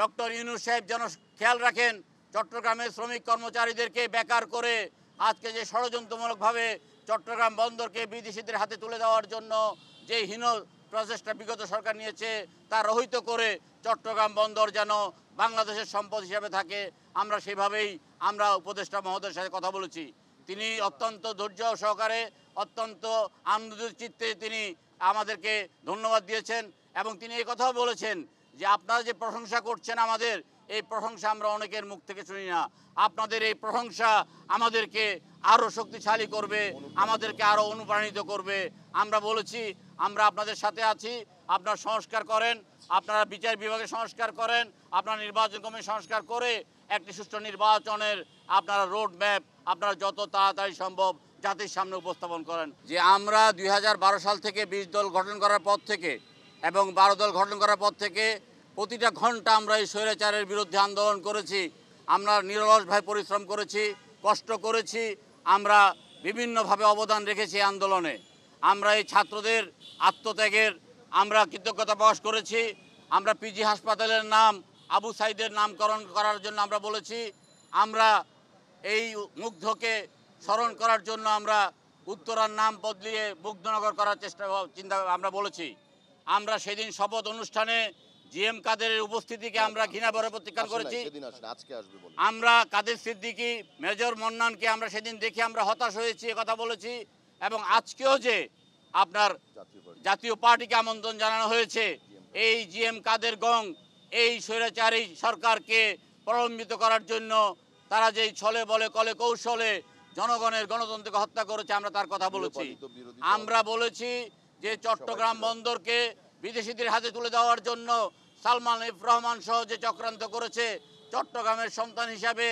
doctor Yunus সাহেব যেন খেয়াল রাখেন চট্টগ্রামের শ্রমিক কর্মচারীদেরকে বেকার করে আজকে যে ষড়যন্ত্রমূলকভাবে চট্টগ্রাম বন্দরকে বিদেশিদের হাতে তুলে দেওয়ার জন্য যে হীন প্রচেষ্টা বিগত সরকার নিয়েছে তা রহিত করে চট্টগ্রাম বন্দর যেন বাংলাদেশের সম্পদ হিসাবে থাকে আমরা সেভাবেই আমরা উপদেষ্টা মহোদয়ের সাথে কথা বলেছি তিনি অত্যন্ত ধৈর্য সহকারে অত্যন্ত আনন্দিত চিত্তে তিনি আমাদেরকে ধন্যবাদ দিয়েছেন এবং তিনি এই কথাও বলেছেন যে আপনারা যে প্রশংসা করছেন আমাদের এই প্রশংসা আমরা অনেকের মুখ থেকে শুনি না আপনাদের এই প্রশংসা আমাদেরকে আরও শক্তিশালী করবে আমাদেরকে আরও অনুপ্রাণিত করবে আমরা বলেছি আমরা আপনাদের সাথে আছি আপনারা সংস্কার করেন আপনারা বিচার বিভাগে সংস্কার করেন আপনারা নির্বাচন কমিশন সংস্কার করে একটি সুষ্ঠু নির্বাচনের আপনারা রোড ম্যাপ আপনারা যত তাড়াতাড়ি সম্ভব জাতির সামনে উপস্থাপন করেন যে আমরা দুই সাল থেকে বিশ দল গঠন করার পর থেকে এবং বারো দল গঠন করার পর থেকে প্রতিটা ঘন্টা আমরা এই স্বৈরাচারের বিরুদ্ধে আন্দোলন করেছি আমরা নিরলসভাবে পরিশ্রম করেছি কষ্ট করেছি আমরা বিভিন্নভাবে অবদান রেখেছি আন্দোলনে আমরা এই ছাত্রদের আত্মত্যাগের আমরা কৃতজ্ঞতা প্রকাশ করেছি আমরা পিজি হাসপাতালের নাম আবু সাইদের নামকরণ করার জন্য আমরা বলেছি আমরা এই মুগ্ধকে স্মরণ করার জন্য আমরা উত্তরার নাম বদলিয়ে মুগ্ধনগর করার চেষ্টা চিন্তা আমরা বলেছি আমরা সেদিন শপথ অনুষ্ঠানে জিএম কাদেরের উপস্থিতিকে আমরা ঘৃণা ভরে প্রতিকার করেছি আমরা কাদের সিদ্দিকি মেজর মন্নানকে আমরা সেদিন দেখে আমরা হতাশ হয়েছি কথা বলেছি এবং আজকেও যে আপনার জাতীয় পার্টিকে আমন্ত্রণ জানানো হয়েছে এই জিএম কাদের গং এই স্বৈরাচারী সরকারকে প্রলম্বিত করার জন্য তারা যেই ছলে বলে কলে কৌশলে জনগণের গণতন্ত্রকে হত্যা করেছে আমরা তার কথা বলেছি আমরা বলেছি যে চট্টগ্রাম বন্দরকে বিদেশিদের হাতে তুলে দেওয়ার জন্য সালমান ইফ রহমান সহ যে চক্রান্ত করেছে চট্টগ্রামের সন্তান হিসাবে